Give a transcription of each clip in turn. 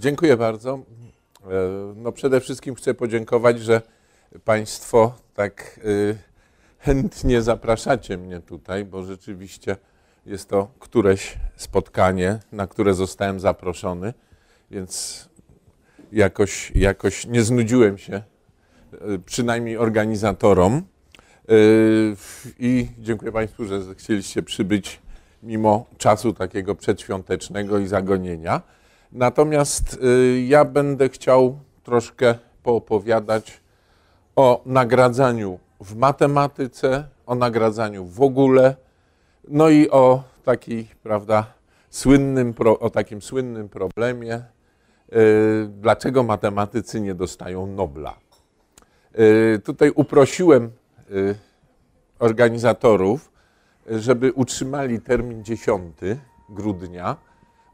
Dziękuję bardzo. E, no przede wszystkim chcę podziękować, że Państwo tak y, chętnie zapraszacie mnie tutaj, bo rzeczywiście jest to któreś spotkanie, na które zostałem zaproszony, więc jakoś, jakoś nie znudziłem się, e, przynajmniej organizatorom. E, I dziękuję Państwu, że chcieliście przybyć mimo czasu takiego przedświątecznego i zagonienia. Natomiast y, ja będę chciał troszkę poopowiadać o nagradzaniu w matematyce, o nagradzaniu w ogóle, no i o takiej, prawda, słynnym, o takim słynnym problemie, y, dlaczego matematycy nie dostają Nobla. Y, tutaj uprosiłem organizatorów, żeby utrzymali termin 10 grudnia,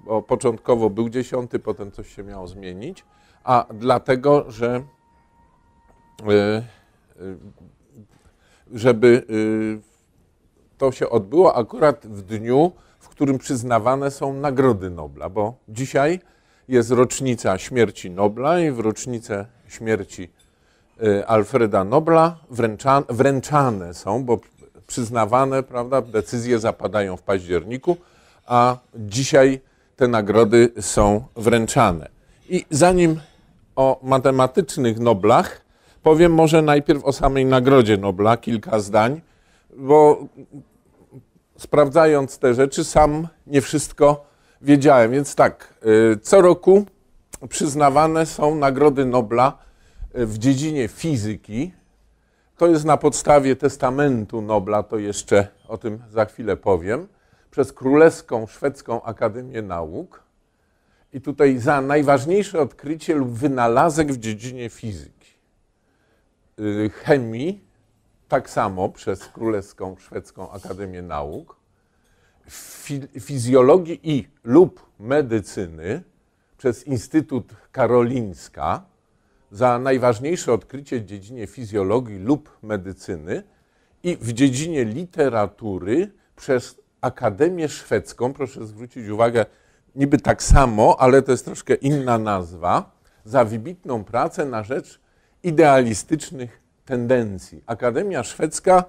bo początkowo był dziesiąty, potem coś się miało zmienić, a dlatego, że y, y, żeby y, to się odbyło akurat w dniu, w którym przyznawane są nagrody Nobla, bo dzisiaj jest rocznica śmierci Nobla i w rocznicę śmierci Alfreda Nobla wręczane, wręczane są, bo przyznawane, prawda, decyzje zapadają w październiku, a dzisiaj te nagrody są wręczane. I zanim o matematycznych Noblach, powiem może najpierw o samej Nagrodzie Nobla, kilka zdań, bo sprawdzając te rzeczy, sam nie wszystko wiedziałem. Więc tak, y, co roku przyznawane są Nagrody Nobla y, w dziedzinie fizyki. To jest na podstawie testamentu Nobla, to jeszcze o tym za chwilę powiem przez Królewską Szwedzką Akademię Nauk i tutaj za najważniejsze odkrycie lub wynalazek w dziedzinie fizyki. Y, chemii tak samo przez Królewską Szwedzką Akademię Nauk, fizjologii i lub medycyny przez Instytut Karolinska za najważniejsze odkrycie w dziedzinie fizjologii lub medycyny i w dziedzinie literatury przez Akademię Szwedzką, proszę zwrócić uwagę, niby tak samo, ale to jest troszkę inna nazwa, za wybitną pracę na rzecz idealistycznych tendencji. Akademia Szwedzka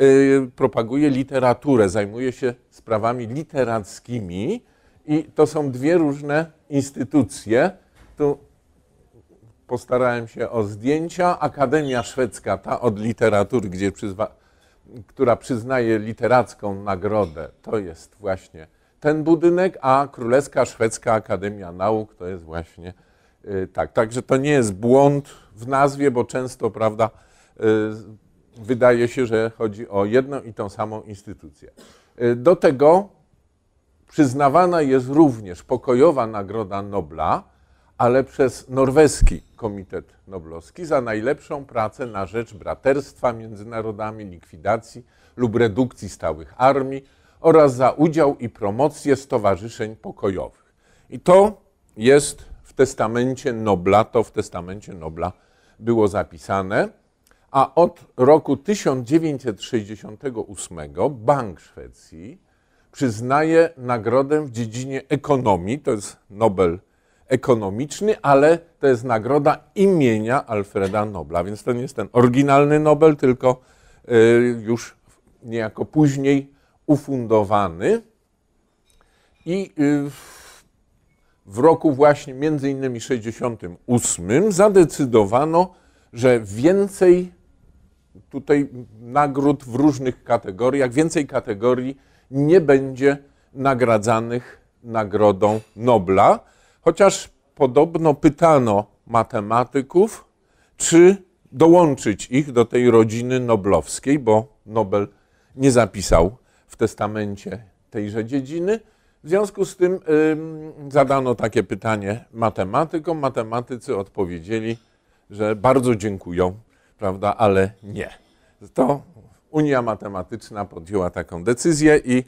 y, propaguje literaturę, zajmuje się sprawami literackimi i to są dwie różne instytucje. Tu postarałem się o zdjęcia. Akademia Szwedzka, ta od literatury, gdzie przyzwa która przyznaje literacką nagrodę, to jest właśnie ten budynek, a Królewska Szwedzka Akademia Nauk to jest właśnie y, tak. Także to nie jest błąd w nazwie, bo często, prawda, y, wydaje się, że chodzi o jedną i tą samą instytucję. Y, do tego przyznawana jest również pokojowa Nagroda Nobla, ale przez norweski Komitet Noblowski za najlepszą pracę na rzecz braterstwa między narodami, likwidacji lub redukcji stałych armii oraz za udział i promocję stowarzyszeń pokojowych. I to jest w testamencie Nobla, to w testamencie Nobla było zapisane, a od roku 1968 Bank Szwecji przyznaje nagrodę w dziedzinie ekonomii, to jest Nobel ekonomiczny, ale to jest nagroda imienia Alfreda Nobla, więc to nie jest ten oryginalny Nobel, tylko y, już niejako później ufundowany. I y, w roku właśnie między innymi 68 zadecydowano, że więcej tutaj nagród w różnych kategoriach, więcej kategorii nie będzie nagradzanych nagrodą Nobla. Chociaż podobno pytano matematyków, czy dołączyć ich do tej rodziny noblowskiej, bo Nobel nie zapisał w testamencie tejże dziedziny. W związku z tym zadano takie pytanie matematykom. Matematycy odpowiedzieli, że bardzo dziękują, prawda, ale nie. To Unia Matematyczna podjęła taką decyzję i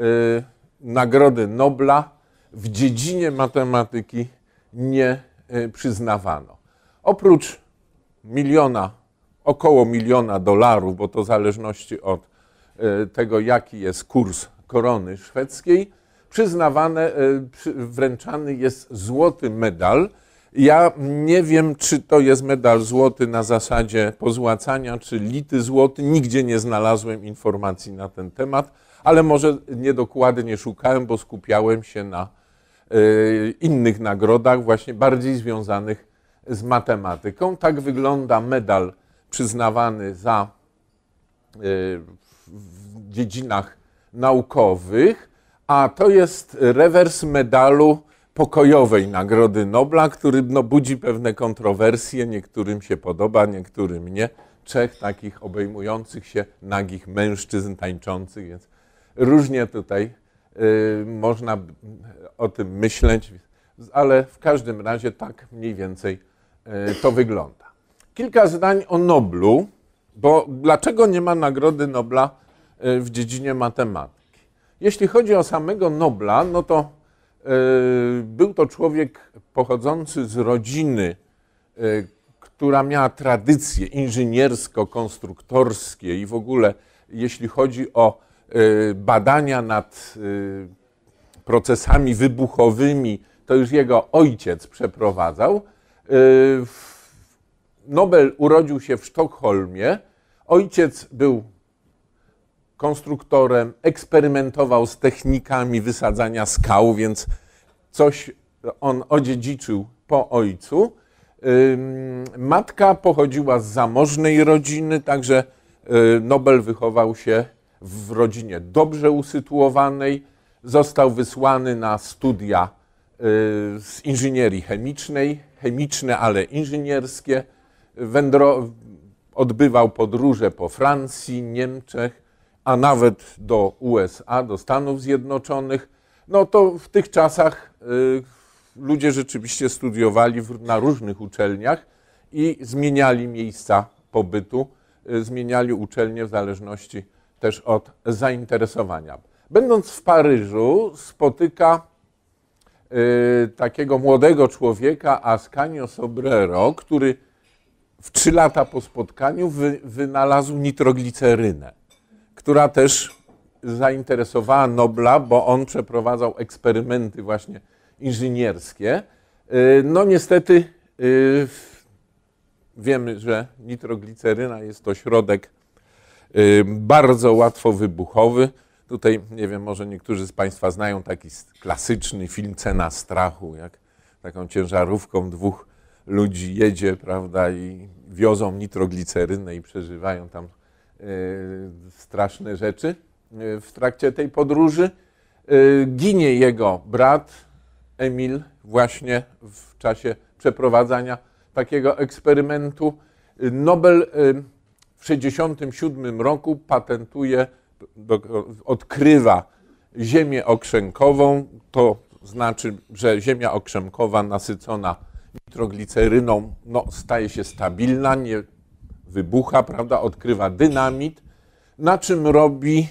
y, nagrody Nobla w dziedzinie matematyki nie e, przyznawano. Oprócz miliona, około miliona dolarów, bo to w zależności od e, tego, jaki jest kurs korony szwedzkiej, przyznawane, e, wręczany jest złoty medal. Ja nie wiem, czy to jest medal złoty na zasadzie pozłacania, czy lity złoty. Nigdzie nie znalazłem informacji na ten temat, ale może niedokładnie szukałem, bo skupiałem się na Y, innych nagrodach, właśnie bardziej związanych z matematyką. Tak wygląda medal przyznawany za y, w dziedzinach naukowych, a to jest rewers medalu pokojowej Nagrody Nobla, który no, budzi pewne kontrowersje, niektórym się podoba, niektórym nie. Trzech takich obejmujących się nagich mężczyzn tańczących, więc różnie tutaj Y, można o tym myśleć, ale w każdym razie tak mniej więcej y, to wygląda. Kilka zdań o Noblu, bo dlaczego nie ma Nagrody Nobla y, w dziedzinie matematyki? Jeśli chodzi o samego Nobla, no to był to człowiek pochodzący z rodziny, która miała tradycje inżyniersko-konstruktorskie i w ogóle, jeśli chodzi o Y, badania nad y, procesami wybuchowymi, to już jego ojciec przeprowadzał. Y, Nobel urodził się w Sztokholmie. Ojciec był konstruktorem, eksperymentował z technikami wysadzania skał, więc coś on odziedziczył po ojcu. Matka pochodziła z zamożnej rodziny, także Nobel wychował się w rodzinie dobrze usytuowanej, został wysłany na studia y, z inżynierii chemicznej, chemiczne, ale inżynierskie. Wędro... Odbywał podróże po Francji, Niemczech, a nawet do USA, do Stanów Zjednoczonych. No to w tych czasach y, ludzie rzeczywiście studiowali na różnych uczelniach i zmieniali miejsca pobytu, y, zmieniali uczelnie w zależności też od zainteresowania. Będąc w Paryżu, spotyka y, takiego młodego człowieka, Ascanio Sobrero, który w trzy lata po spotkaniu wy, wynalazł nitroglicerynę, która też zainteresowała Nobla, bo on przeprowadzał eksperymenty właśnie inżynierskie. Y, no niestety y, wiemy, że nitrogliceryna jest to środek Y, bardzo łatwo wybuchowy. Tutaj, nie wiem, może niektórzy z Państwa znają taki klasyczny film Cena Strachu, jak taką ciężarówką dwóch ludzi jedzie, prawda, i wiozą nitroglicerynę i przeżywają tam y, straszne rzeczy y, w trakcie tej podróży. ginie jego brat Emil właśnie w czasie przeprowadzania takiego eksperymentu. Nobel 1967 roku patentuje, odkrywa ziemię okrzękową. To znaczy, że ziemia okrzemkowa nasycona nitrogliceryną no, staje się stabilna, nie wybucha, prawda? Odkrywa dynamit, na czym robi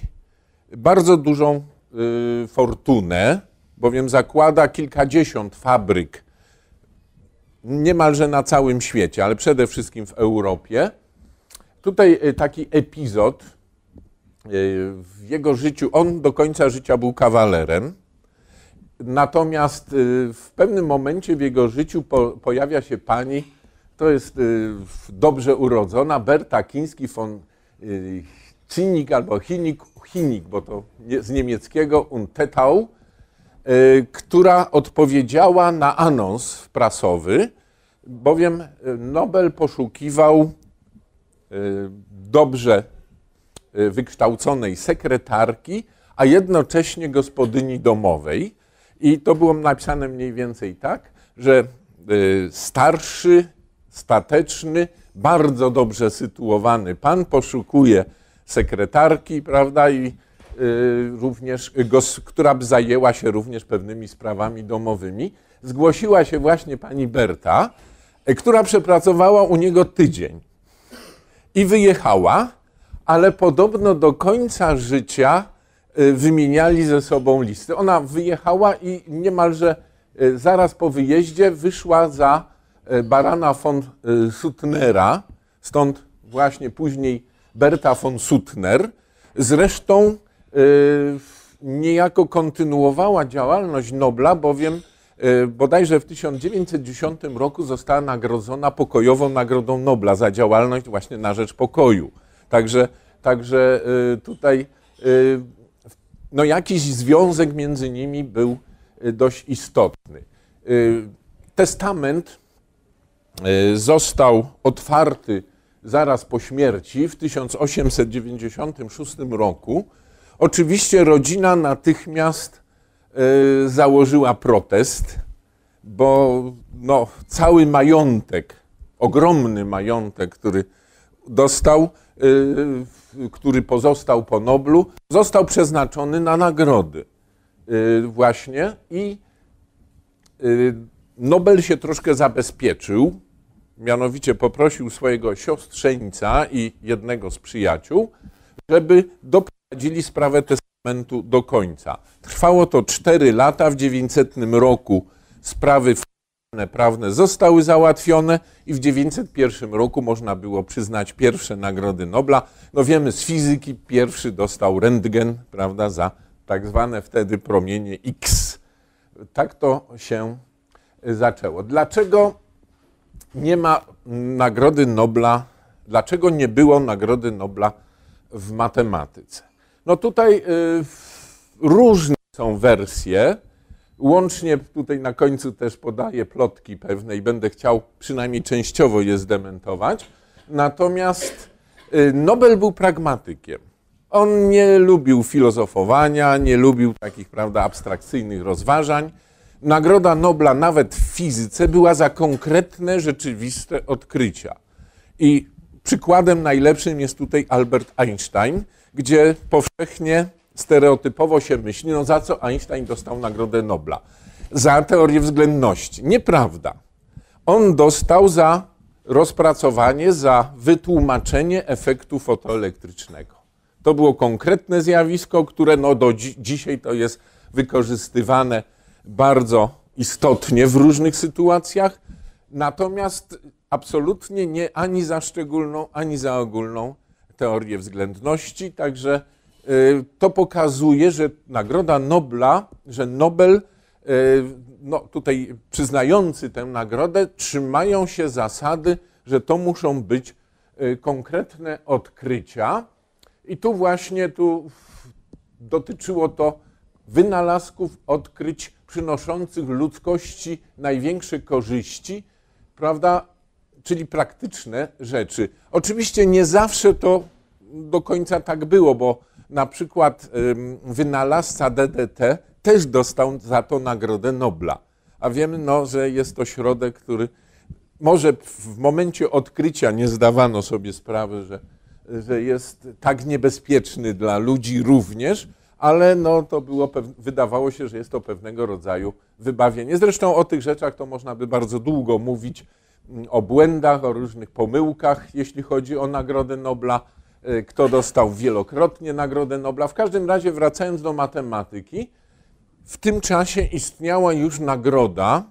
bardzo dużą y, fortunę, bowiem zakłada kilkadziesiąt fabryk niemalże na całym świecie, ale przede wszystkim w Europie Tutaj y, taki epizod y, w jego życiu. On do końca życia był kawalerem. Natomiast y, w pewnym momencie w jego życiu po, pojawia się pani, to jest dobrze urodzona, Berta Kiński von Chinik albo Chinik, Chinik bo to z niemieckiego, Untetau, która odpowiedziała na anons prasowy, bowiem Nobel poszukiwał Y, dobrze y, wykształconej sekretarki, a jednocześnie gospodyni domowej. I to było napisane mniej więcej tak, że y, starszy, stateczny, bardzo dobrze sytuowany pan poszukuje sekretarki, prawda, i również, która by zajęła się również pewnymi sprawami domowymi. Zgłosiła się właśnie pani Berta, która przepracowała u niego tydzień i wyjechała, ale podobno do końca życia y, wymieniali ze sobą listy. Ona wyjechała i niemalże y, zaraz po wyjeździe wyszła za y, Barana von Suttnera, stąd właśnie później Berta von Suttner. Zresztą niejako kontynuowała działalność Nobla, bowiem E, bodajże w 1910 roku została nagrodzona pokojową Nagrodą Nobla za działalność właśnie na rzecz pokoju. Także, także e, tutaj e, no jakiś związek między nimi był dość istotny. Testament został otwarty zaraz po śmierci w 1896 roku. Oczywiście rodzina natychmiast Y, założyła protest, bo no, cały majątek, ogromny majątek, który dostał, y, który pozostał po Noblu, został przeznaczony na nagrody y, właśnie i Nobel się troszkę zabezpieczył, mianowicie poprosił swojego siostrzeńca i jednego z przyjaciół, żeby doprowadzili sprawę testową do końca. Trwało to 4 lata. W 900 roku sprawy prawne zostały załatwione i w 901 roku można było przyznać pierwsze nagrody Nobla. No wiemy z fizyki, pierwszy dostał Rentgen, prawda, za tak zwane wtedy promienie X. Tak to się y, zaczęło. Dlaczego nie ma nagrody Nobla, dlaczego nie było nagrody Nobla w matematyce? No tutaj y, różne są wersje. Łącznie tutaj na końcu też podaję plotki pewne i będę chciał przynajmniej częściowo je zdementować. Natomiast y, Nobel był pragmatykiem. On nie lubił filozofowania, nie lubił takich, prawda, abstrakcyjnych rozważań. Nagroda Nobla nawet w fizyce była za konkretne, rzeczywiste odkrycia. I przykładem najlepszym jest tutaj Albert Einstein, gdzie powszechnie stereotypowo się myśli, no za co Einstein dostał Nagrodę Nobla? Za teorię względności. Nieprawda. On dostał za rozpracowanie, za wytłumaczenie efektu fotoelektrycznego. To było konkretne zjawisko, które no do dzi dzisiaj to jest wykorzystywane bardzo istotnie w różnych sytuacjach, natomiast absolutnie nie ani za szczególną, ani za ogólną teorię względności, także y, to pokazuje, że Nagroda Nobla, że Nobel, y, no tutaj przyznający tę nagrodę, trzymają się zasady, że to muszą być y, konkretne odkrycia. I tu właśnie tu dotyczyło to wynalazków, odkryć przynoszących ludzkości największe korzyści, prawda? czyli praktyczne rzeczy. Oczywiście nie zawsze to do końca tak było, bo na przykład wynalazca DDT też dostał za to Nagrodę Nobla. A wiemy, no, że jest to środek, który może w momencie odkrycia nie zdawano sobie sprawy, że, że jest tak niebezpieczny dla ludzi również, ale no, to było, wydawało się, że jest to pewnego rodzaju wybawienie. Zresztą o tych rzeczach to można by bardzo długo mówić o błędach, o różnych pomyłkach, jeśli chodzi o Nagrodę Nobla, y, kto dostał wielokrotnie Nagrodę Nobla. W każdym razie, wracając do matematyki, w tym czasie istniała już nagroda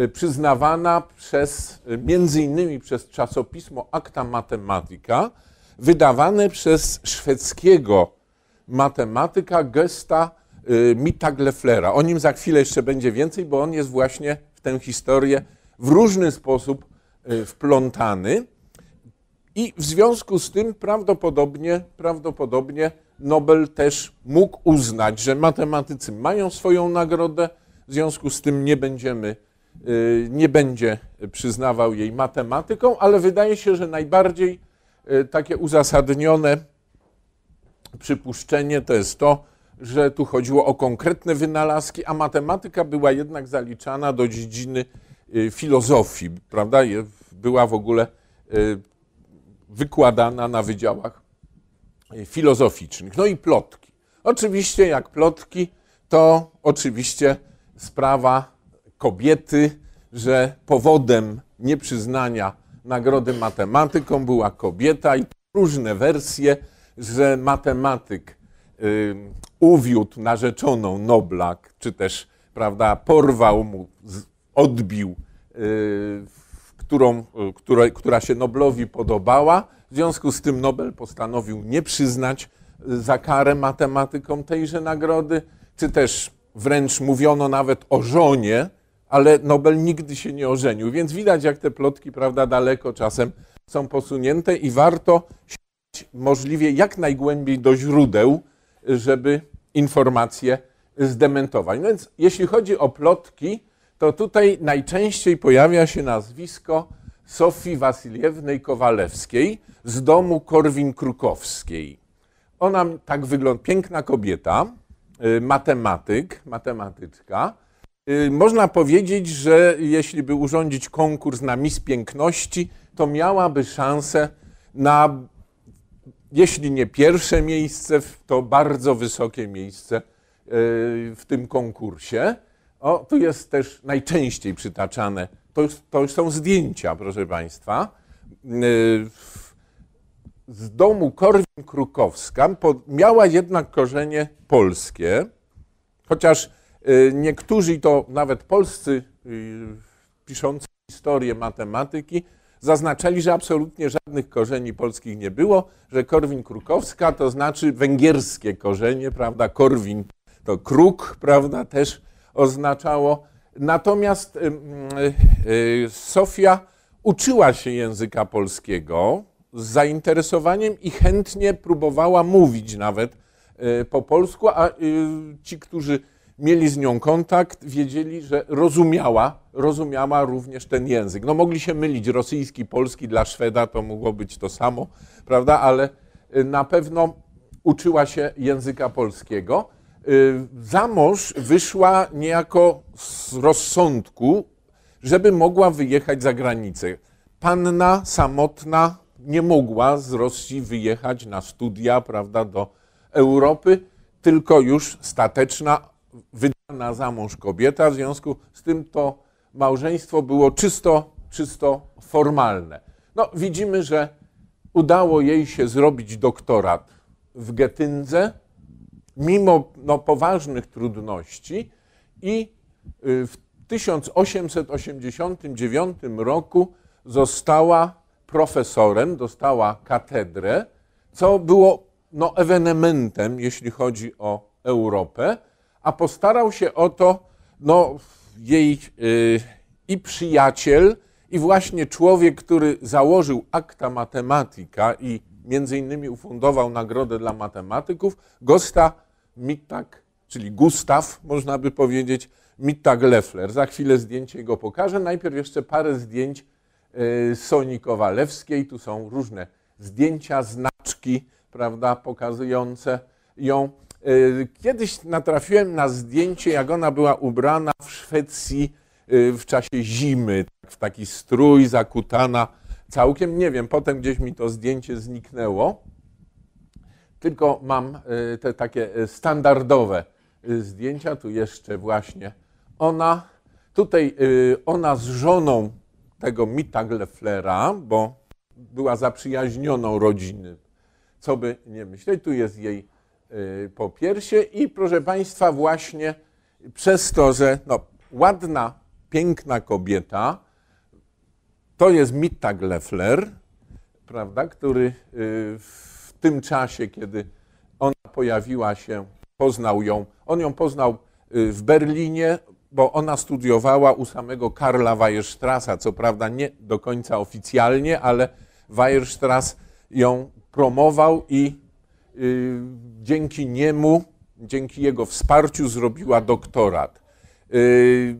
y, przyznawana przez, y, między innymi przez czasopismo Acta Matematica, wydawane przez szwedzkiego matematyka Gesta lefflera O nim za chwilę jeszcze będzie więcej, bo on jest właśnie w tę historię w różny sposób e, wplątany. I w związku z tym prawdopodobnie, prawdopodobnie Nobel też mógł uznać, że matematycy mają swoją nagrodę, w związku z tym nie będziemy, e, nie będzie przyznawał jej matematyką, ale wydaje się, że najbardziej e, takie uzasadnione przypuszczenie to jest to, że tu chodziło o konkretne wynalazki, a matematyka była jednak zaliczana do dziedziny Y, filozofii, prawda? Była w ogóle y, wykładana na wydziałach y, filozoficznych. No i plotki. Oczywiście, jak plotki, to oczywiście sprawa kobiety, że powodem nieprzyznania nagrody matematyką była kobieta i różne wersje, że matematyk y, uwiódł narzeczoną Noblak, czy też prawda, porwał mu odbił, y, którą, y, która, która się Noblowi podobała. W związku z tym Nobel postanowił nie przyznać y, za karę matematykom tejże nagrody, czy też wręcz mówiono nawet o żonie, ale Nobel nigdy się nie ożenił. Więc widać, jak te plotki, prawda, daleko czasem są posunięte i warto sięgać możliwie jak najgłębiej do źródeł, żeby informacje zdementować. No więc jeśli chodzi o plotki, to tutaj najczęściej pojawia się nazwisko Sofii Wasiliewnej Kowalewskiej z domu Korwin-Krukowskiej. Ona tak wygląda, piękna kobieta, y, matematyk, matematyczka. Y, można powiedzieć, że jeśli by urządzić konkurs na Miss Piękności, to miałaby szansę na, jeśli nie pierwsze miejsce, to bardzo wysokie miejsce y, w tym konkursie. O, tu jest też najczęściej przytaczane, to już, to są zdjęcia, proszę Państwa. Y, z domu Korwin-Krukowska miała jednak korzenie polskie, chociaż y, niektórzy, to nawet polscy y, piszący historię matematyki, zaznaczali, że absolutnie żadnych korzeni polskich nie było, że Korwin-Krukowska to znaczy węgierskie korzenie, prawda? Korwin to kruk, prawda? Też oznaczało. Natomiast e, Sofia uczyła się języka polskiego z zainteresowaniem i chętnie próbowała mówić nawet e, po polsku, a e, ci, którzy mieli z nią kontakt, wiedzieli, że rozumiała, rozumiała również ten język. No mogli się mylić, rosyjski, polski dla Szweda to mogło być to samo, prawda, ale na pewno uczyła się języka polskiego. Y, za mąż wyszła niejako z rozsądku, żeby mogła wyjechać za granicę. Panna samotna nie mogła z Rosji wyjechać na studia, prawda, do Europy, tylko już stateczna, wydana za mąż kobieta. W związku z tym to małżeństwo było czysto, czysto formalne. No, widzimy, że udało jej się zrobić doktorat w Getyndze, mimo no, poważnych trudności i y, w 1889 roku została profesorem, dostała katedrę, co było no, ewenementem, jeśli chodzi o Europę, a postarał się o to no, jej yy, i przyjaciel, i właśnie człowiek, który założył akta matematyka i między innymi ufundował nagrodę dla matematyków, Gosta Mittag, czyli Gustaw, można by powiedzieć, Mittag Leffler. Za chwilę zdjęcie go pokażę. Najpierw jeszcze parę zdjęć y, Soni Kowalewskiej. Tu są różne zdjęcia, znaczki, prawda, pokazujące ją. Y, kiedyś natrafiłem na zdjęcie, jak ona była ubrana w Szwecji y, w czasie zimy, tak, w taki strój zakutana całkiem. Nie wiem, potem gdzieś mi to zdjęcie zniknęło tylko mam y, te takie y, standardowe y, zdjęcia. Tu jeszcze właśnie ona. Tutaj ona z żoną tego Mita Glefflera, bo była zaprzyjaźnioną rodziny, co by nie myśleć. Tu jest jej popiersie i proszę Państwa właśnie przez to, że no, ładna, piękna kobieta, to jest Mita Gleffler, prawda, który w w tym czasie, kiedy ona pojawiła się, poznał ją. On ją poznał y, w Berlinie, bo ona studiowała u samego Karla Weierstrassa, co prawda nie do końca oficjalnie, ale Weierstrass ją promował i y, dzięki niemu, dzięki jego wsparciu zrobiła doktorat. Y,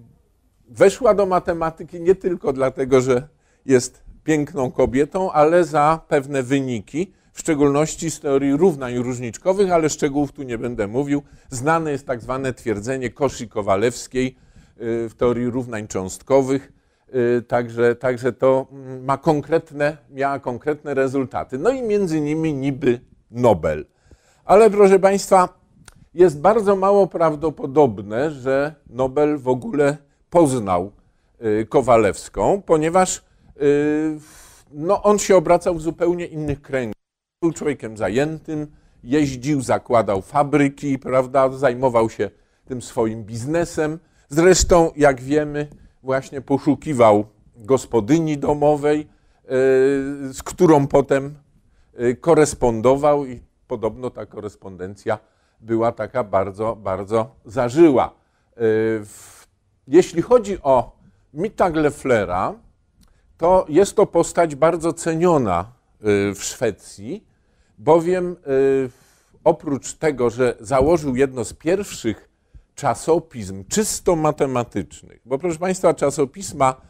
weszła do matematyki nie tylko dlatego, że jest piękną kobietą, ale za pewne wyniki w szczególności z teorii równań różniczkowych, ale szczegółów tu nie będę mówił. Znane jest tak zwane twierdzenie koszy Kowalewskiej y, w teorii równań cząstkowych, y, także, także to mm, ma konkretne, miała konkretne rezultaty. No i między nimi niby Nobel. Ale proszę Państwa, jest bardzo mało prawdopodobne, że Nobel w ogóle poznał y, Kowalewską, ponieważ no, on się obracał w zupełnie innych kręgach. Był człowiekiem zajętym, jeździł, zakładał fabryki, prawda, zajmował się tym swoim biznesem. Zresztą, jak wiemy, właśnie poszukiwał gospodyni domowej, y, z którą potem y, korespondował i podobno ta korespondencja była taka bardzo, bardzo zażyła. Y, jeśli chodzi o Mita Glefflera, to jest to postać bardzo ceniona w Szwecji bowiem y, oprócz tego, że założył jedno z pierwszych czasopism czysto matematycznych, bo proszę Państwa, czasopisma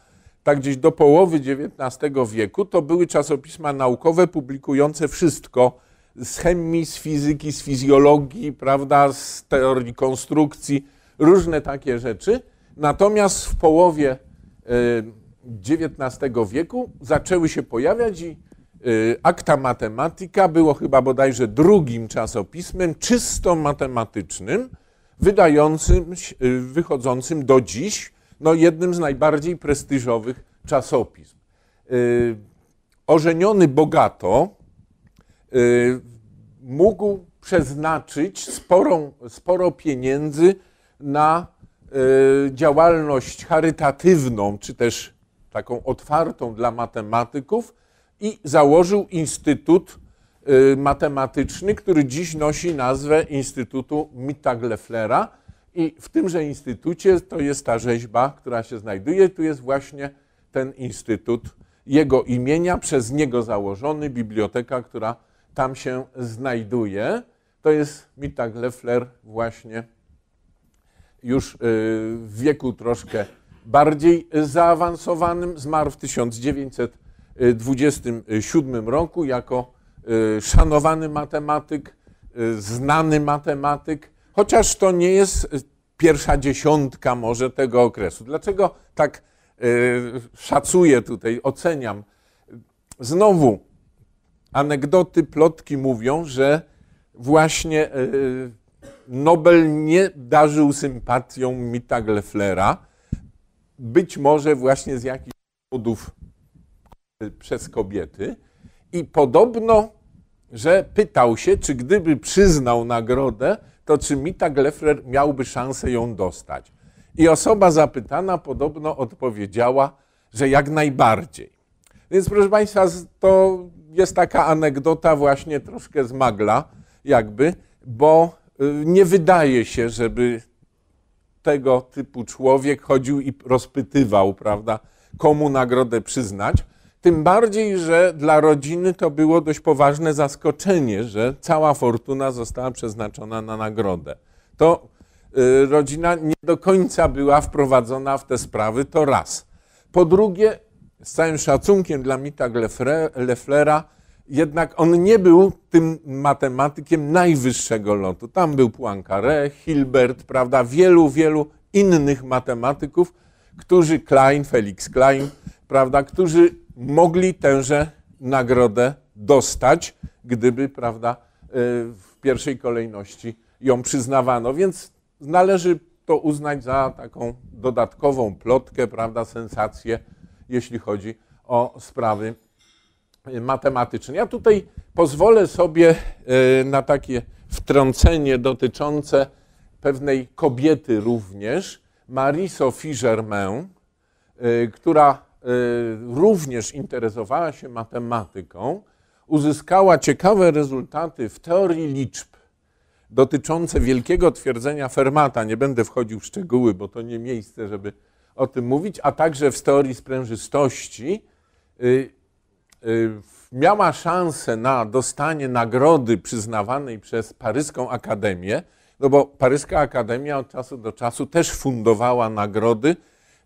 tak gdzieś do połowy XIX wieku to były czasopisma naukowe publikujące wszystko z chemii, z fizyki, z fizjologii, prawda, z teorii konstrukcji, różne takie rzeczy. Natomiast w połowie y, XIX wieku zaczęły się pojawiać i Y, akta Matematyka było chyba bodajże drugim czasopismem czysto matematycznym, wydającym, y, wychodzącym do dziś, no jednym z najbardziej prestiżowych czasopism. Y, ożeniony bogato mógł przeznaczyć sporą, sporo pieniędzy na działalność charytatywną, czy też taką otwartą dla matematyków, i założył Instytut y, Matematyczny, który dziś nosi nazwę Instytutu Mittag-Lefflera. I w tymże instytucie to jest ta rzeźba, która się znajduje. Tu jest właśnie ten instytut jego imienia, przez niego założony, biblioteka, która tam się znajduje. To jest Mittag Leffler właśnie już y, w wieku troszkę bardziej zaawansowanym. Zmarł w 1900 1927 roku jako y, szanowany matematyk, y, znany matematyk, chociaż to nie jest y, pierwsza dziesiątka może tego okresu. Dlaczego tak szacuję tutaj, oceniam? Znowu anegdoty, plotki mówią, że właśnie Nobel nie darzył sympatią Mita Glefflera. Być może właśnie z jakichś powodów przez kobiety i podobno, że pytał się, czy gdyby przyznał nagrodę, to czy Mita Gleffler miałby szansę ją dostać. I osoba zapytana podobno odpowiedziała, że jak najbardziej. Więc proszę Państwa, to jest taka anegdota właśnie troszkę z magla, jakby, bo y, nie wydaje się, żeby tego typu człowiek chodził i rozpytywał, prawda, komu nagrodę przyznać. Tym bardziej, że dla rodziny to było dość poważne zaskoczenie, że cała fortuna została przeznaczona na nagrodę. To y, rodzina nie do końca była wprowadzona w te sprawy, to raz. Po drugie, z całym szacunkiem dla Mita Lefflera, jednak on nie był tym matematykiem najwyższego lotu. Tam był Poincaré, Hilbert, prawda, wielu, wielu innych matematyków, którzy Klein, Felix Klein, prawda, którzy mogli tęże nagrodę dostać, gdyby, prawda, y, w pierwszej kolejności ją przyznawano. Więc należy to uznać za taką dodatkową plotkę, prawda, sensację, jeśli chodzi o sprawy y, matematyczne. Ja tutaj pozwolę sobie y, na takie wtrącenie dotyczące pewnej kobiety również, Mariso Fischer-Mę, która Y, również interesowała się matematyką, uzyskała ciekawe rezultaty w teorii liczb dotyczące wielkiego twierdzenia Fermata. Nie będę wchodził w szczegóły, bo to nie miejsce, żeby o tym mówić, a także w teorii sprężystości. Y, y, miała szansę na dostanie nagrody przyznawanej przez Paryską Akademię, no bo Paryska Akademia od czasu do czasu też fundowała nagrody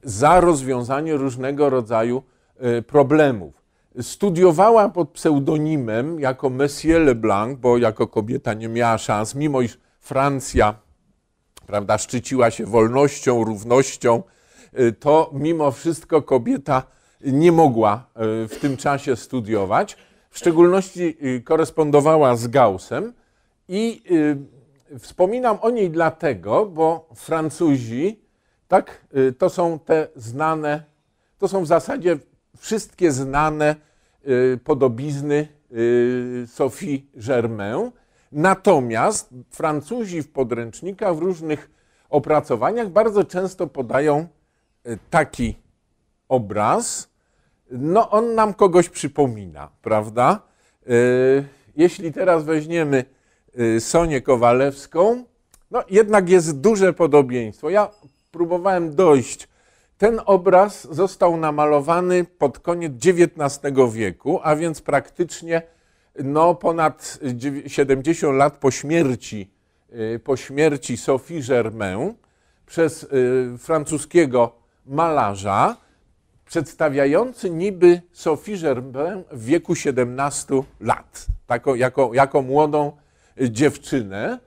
za rozwiązanie różnego rodzaju e, problemów. Studiowała pod pseudonimem jako Monsieur Leblanc, bo jako kobieta nie miała szans, mimo iż Francja prawda, szczyciła się wolnością, równością, e, to mimo wszystko kobieta nie mogła e, w tym czasie studiować. W szczególności korespondowała z Gaussem i wspominam o niej dlatego, bo Francuzi tak? Y, to są te znane, to są w zasadzie wszystkie znane y, podobizny y, Sophie Germain. Natomiast Francuzi w podręcznikach, w różnych opracowaniach bardzo często podają taki obraz. No, on nam kogoś przypomina, prawda? Jeśli teraz weźmiemy Sonię Kowalewską, no jednak jest duże podobieństwo. Ja próbowałem dojść. Ten obraz został namalowany pod koniec XIX wieku, a więc praktycznie no, ponad 70 lat po śmierci, y, po śmierci Sophie Germain przez y, francuskiego malarza, przedstawiający niby Sophie Germain w wieku 17 lat, jako, jako młodą dziewczynę.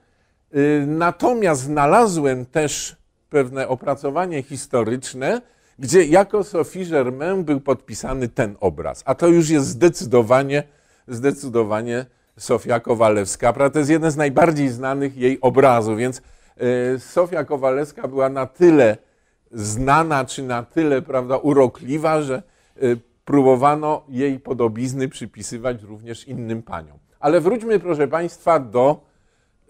Y, natomiast znalazłem też pewne opracowanie historyczne, gdzie jako Sophie Germain był podpisany ten obraz. A to już jest zdecydowanie, zdecydowanie Sofia Kowalewska. Prawda? To jest jeden z najbardziej znanych jej obrazów, więc e, Sofia Kowalewska była na tyle znana, czy na tyle prawda, urokliwa, że e, próbowano jej podobizny przypisywać również innym paniom. Ale wróćmy, proszę Państwa, do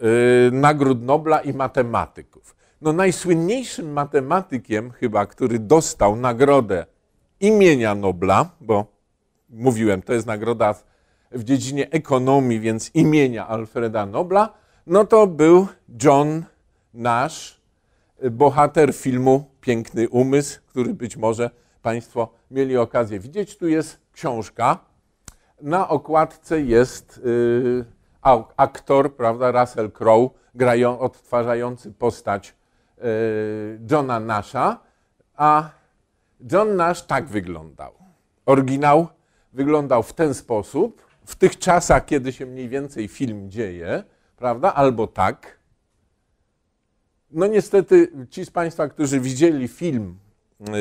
e, nagród Nobla i matematyków. No najsłynniejszym matematykiem chyba, który dostał nagrodę imienia Nobla, bo mówiłem, to jest nagroda w dziedzinie ekonomii, więc imienia Alfreda Nobla, no to był John Nash, y, bohater filmu Piękny Umysł, który być może Państwo mieli okazję widzieć. Tu jest książka. Na okładce jest yy, aktor, prawda, Russell Crowe, odtwarzający postać E, Johna Nasha, a John Nash tak wyglądał. Oryginał wyglądał w ten sposób, w tych czasach, kiedy się mniej więcej film dzieje, prawda? Albo tak. No niestety ci z Państwa, którzy widzieli film, e,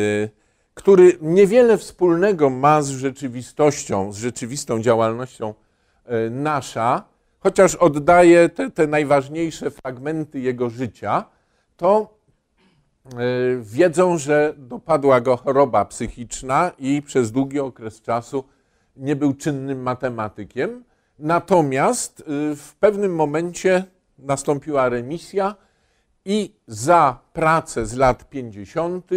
który niewiele wspólnego ma z rzeczywistością, z rzeczywistą działalnością e, Nasha, nasza, chociaż oddaje te, te najważniejsze fragmenty jego życia, to e, wiedzą, że dopadła go choroba psychiczna i przez długi okres czasu nie był czynnym matematykiem. Natomiast e, w pewnym momencie nastąpiła remisja i za pracę z lat 50.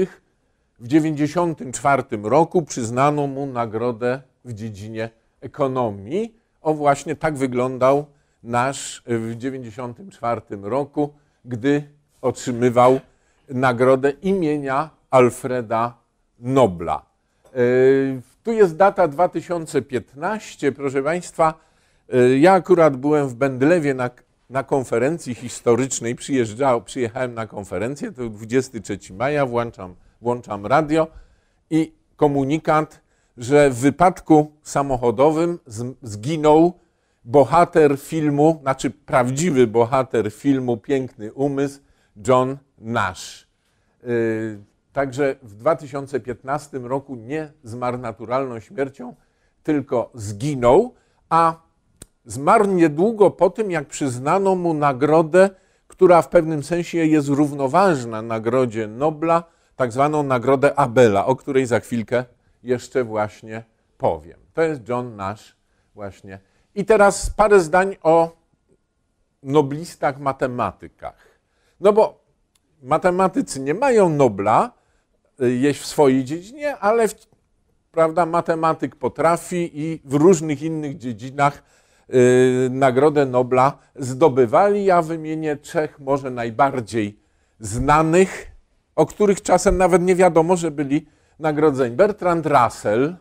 w 94 roku przyznano mu nagrodę w dziedzinie ekonomii. O właśnie tak wyglądał nasz e, w 94 roku, gdy otrzymywał nagrodę imienia Alfreda Nobla. E, tu jest data 2015, proszę Państwa. E, ja akurat byłem w Bendlewie na, na konferencji historycznej, Przyjeżdżał, przyjechałem na konferencję, to 23 maja, włączam, włączam radio i komunikat, że w wypadku samochodowym zginął bohater filmu, znaczy prawdziwy bohater filmu Piękny Umysł, John Nash. Y, także w 2015 roku nie zmarł naturalną śmiercią, tylko zginął, a zmarł niedługo po tym, jak przyznano mu nagrodę, która w pewnym sensie jest równoważna nagrodzie Nobla, tak zwaną nagrodę Abela, o której za chwilkę jeszcze właśnie powiem. To jest John Nash właśnie. I teraz parę zdań o noblistach matematykach. No bo matematycy nie mają Nobla y, jeść w swojej dziedzinie, ale w, prawda, matematyk potrafi i w różnych innych dziedzinach y, Nagrodę Nobla zdobywali. Ja wymienię trzech może najbardziej znanych, o których czasem nawet nie wiadomo, że byli nagrodzeni. Bertrand Russell,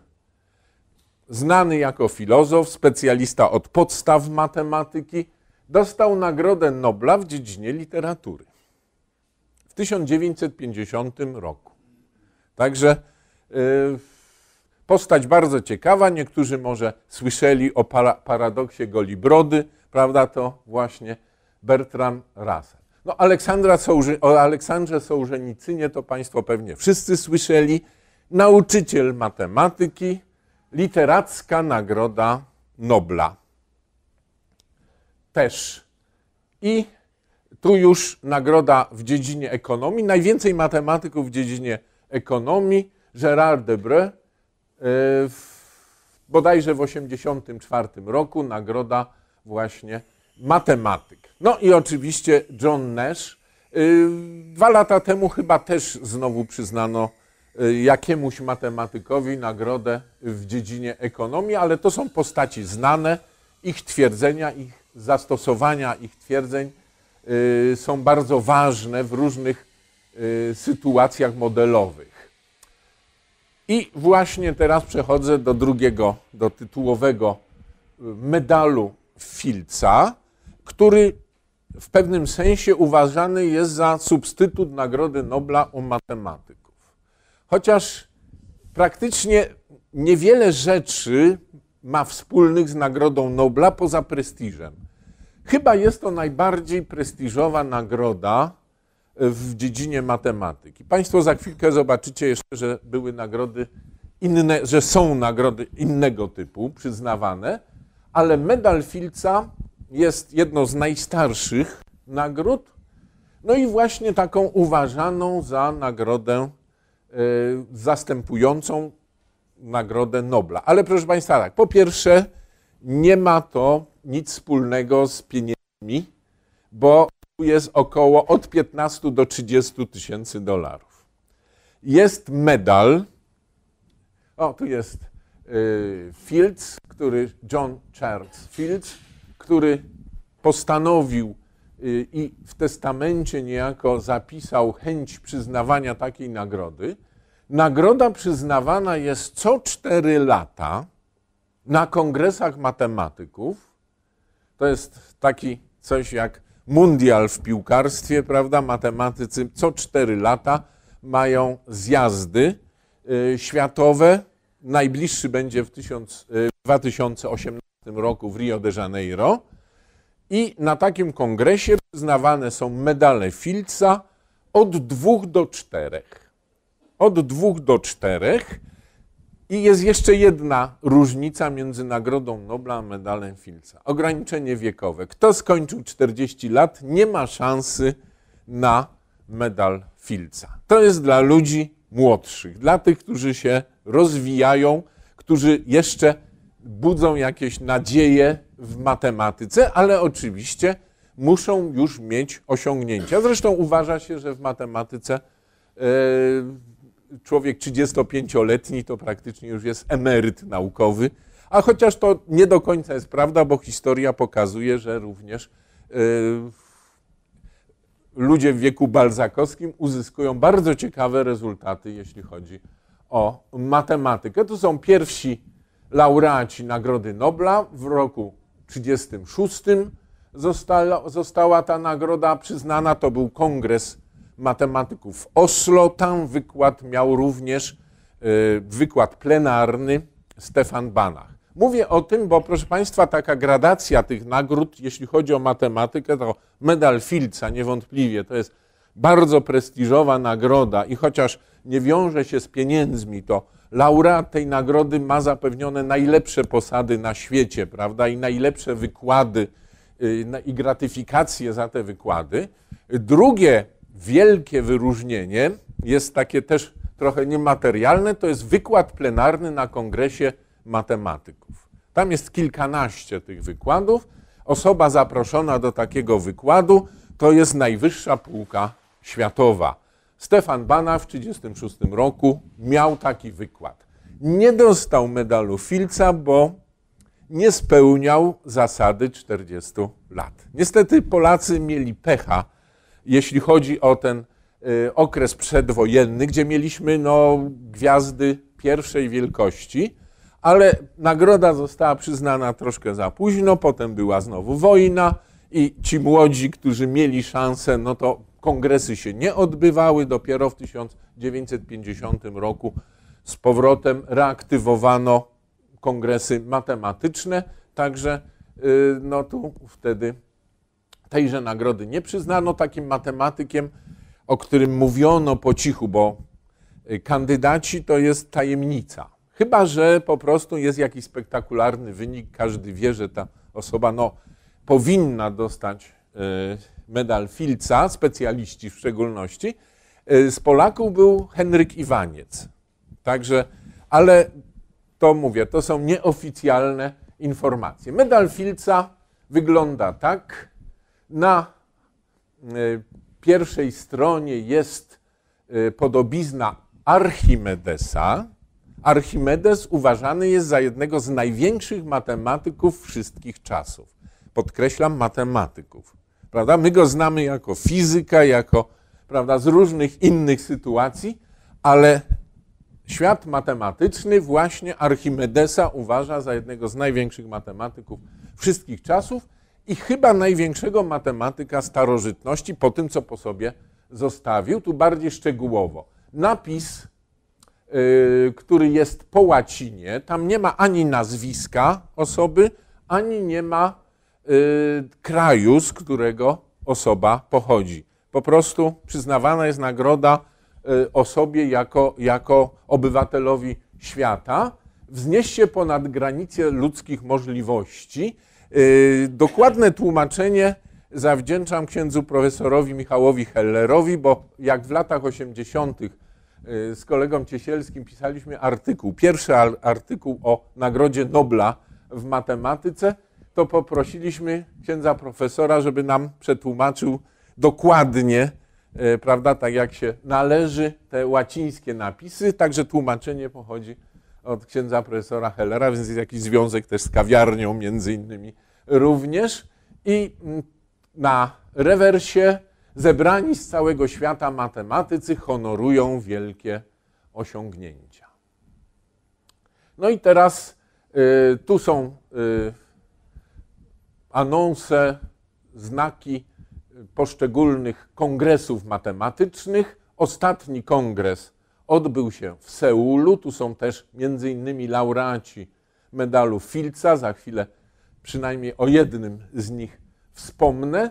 znany jako filozof, specjalista od podstaw matematyki, dostał Nagrodę Nobla w dziedzinie literatury w 1950 roku. Także y, postać bardzo ciekawa. Niektórzy może słyszeli o para, paradoksie Golibrody, prawda? To właśnie Bertram Russell. No, Aleksandra Sołży, o Aleksandrze Sołżenicynie to Państwo pewnie wszyscy słyszeli. Nauczyciel matematyki, literacka nagroda Nobla też. I tu już nagroda w dziedzinie ekonomii. Najwięcej matematyków w dziedzinie ekonomii. Gérard Debre, y, w, bodajże w 1984 roku nagroda właśnie matematyk. No i oczywiście John Nash. Y, dwa lata temu chyba też znowu przyznano y, jakiemuś matematykowi nagrodę w dziedzinie ekonomii, ale to są postaci znane, ich twierdzenia, ich zastosowania ich twierdzeń y, są bardzo ważne w różnych y, sytuacjach modelowych. I właśnie teraz przechodzę do drugiego, do tytułowego y, medalu Filca, który w pewnym sensie uważany jest za substytut Nagrody Nobla u matematyków. Chociaż praktycznie niewiele rzeczy ma wspólnych z Nagrodą Nobla poza prestiżem Chyba jest to najbardziej prestiżowa nagroda e, w dziedzinie matematyki. Państwo za chwilkę zobaczycie jeszcze, że były nagrody inne, że są nagrody innego typu przyznawane, ale medal Filca jest jedną z najstarszych nagród, no i właśnie taką uważaną za nagrodę e, zastępującą Nagrodę Nobla. Ale proszę Państwa, tak, po pierwsze, nie ma to nic wspólnego z pieniędzmi, bo tu jest około od 15 do 30 tysięcy dolarów. Jest medal. O, tu jest y, Fields, który John Charles Fields, który postanowił y, i w testamencie niejako zapisał chęć przyznawania takiej nagrody. Nagroda przyznawana jest co 4 lata na kongresach matematyków to jest taki coś jak mundial w piłkarstwie, prawda? Matematycy co 4 lata mają zjazdy y, światowe. Najbliższy będzie w 2018 y, roku w Rio de Janeiro. I na takim kongresie przyznawane są medale Filca od dwóch do czterech. Od dwóch do czterech i jest jeszcze jedna różnica między Nagrodą Nobla a medalem Filca. Ograniczenie wiekowe. Kto skończył 40 lat, nie ma szansy na medal Filca. To jest dla ludzi młodszych, dla tych, którzy się rozwijają, którzy jeszcze budzą jakieś nadzieje w matematyce, ale oczywiście muszą już mieć osiągnięcia. Zresztą uważa się, że w matematyce e, człowiek 35-letni to praktycznie już jest emeryt naukowy, a chociaż to nie do końca jest prawda, bo historia pokazuje, że również y, ludzie w wieku balzakowskim uzyskują bardzo ciekawe rezultaty, jeśli chodzi o matematykę. To są pierwsi laureaci Nagrody Nobla w roku 1936. Została, została ta nagroda przyznana, to był kongres matematyków Oslo. Tam wykład miał również y, wykład plenarny Stefan Banach. Mówię o tym, bo proszę Państwa, taka gradacja tych nagród, jeśli chodzi o matematykę, to medal Filca niewątpliwie to jest bardzo prestiżowa nagroda i chociaż nie wiąże się z pieniędzmi, to laureat tej nagrody ma zapewnione najlepsze posady na świecie, prawda, i najlepsze wykłady y, i gratyfikacje za te wykłady. Drugie wielkie wyróżnienie jest takie też trochę niematerialne, to jest wykład plenarny na kongresie matematyków. Tam jest kilkanaście tych wykładów. Osoba zaproszona do takiego wykładu to jest najwyższa półka światowa. Stefan Bana w 1936 roku miał taki wykład. Nie dostał medalu Filca, bo nie spełniał zasady 40 lat. Niestety Polacy mieli pecha jeśli chodzi o ten y, okres przedwojenny, gdzie mieliśmy no, gwiazdy pierwszej wielkości, ale nagroda została przyznana troszkę za późno, potem była znowu wojna i ci młodzi, którzy mieli szansę, no to kongresy się nie odbywały, dopiero w 1950 roku z powrotem reaktywowano kongresy matematyczne, także y, no tu wtedy Tejże nagrody nie przyznano takim matematykiem, o którym mówiono po cichu, bo y, kandydaci to jest tajemnica. Chyba, że po prostu jest jakiś spektakularny wynik, każdy wie, że ta osoba no, powinna dostać y, medal Filca, specjaliści w szczególności. Y, z Polaków był Henryk Iwaniec. Także, ale to mówię, to są nieoficjalne informacje. Medal Filca wygląda tak. Na e, pierwszej stronie jest e, podobizna Archimedesa. Archimedes uważany jest za jednego z największych matematyków wszystkich czasów. Podkreślam matematyków. Prawda? My go znamy jako fizyka, jako prawda, z różnych innych sytuacji, ale świat matematyczny właśnie Archimedesa uważa za jednego z największych matematyków wszystkich czasów i chyba największego matematyka starożytności po tym, co po sobie zostawił. Tu bardziej szczegółowo. Napis, y, który jest po łacinie, tam nie ma ani nazwiska osoby, ani nie ma y, kraju, z którego osoba pochodzi. Po prostu przyznawana jest nagroda y, osobie jako, jako obywatelowi świata. Wznieść się ponad granice ludzkich możliwości Y, dokładne tłumaczenie zawdzięczam księdzu profesorowi Michałowi Hellerowi, bo jak w latach 80. Y, z kolegą Ciesielskim pisaliśmy artykuł, pierwszy artykuł o Nagrodzie Nobla w matematyce, to poprosiliśmy księdza profesora, żeby nam przetłumaczył dokładnie, y, prawda, tak jak się należy, te łacińskie napisy. Także tłumaczenie pochodzi od księdza profesora Hellera, więc jest jakiś związek też z kawiarnią między innymi również. I na rewersie zebrani z całego świata matematycy honorują wielkie osiągnięcia. No i teraz y, tu są y, anonse, znaki poszczególnych kongresów matematycznych. Ostatni kongres odbył się w Seulu. Tu są też między innymi laureaci medalu Filca. Za chwilę przynajmniej o jednym z nich wspomnę. E,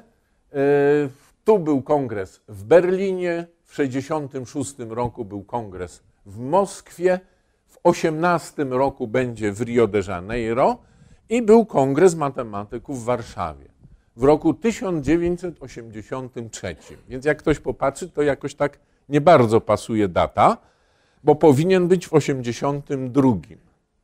tu był kongres w Berlinie, w 1966 roku był kongres w Moskwie, w 18 roku będzie w Rio de Janeiro i był kongres matematyków w Warszawie w roku 1983. Więc jak ktoś popatrzy, to jakoś tak nie bardzo pasuje data, bo powinien być w 82,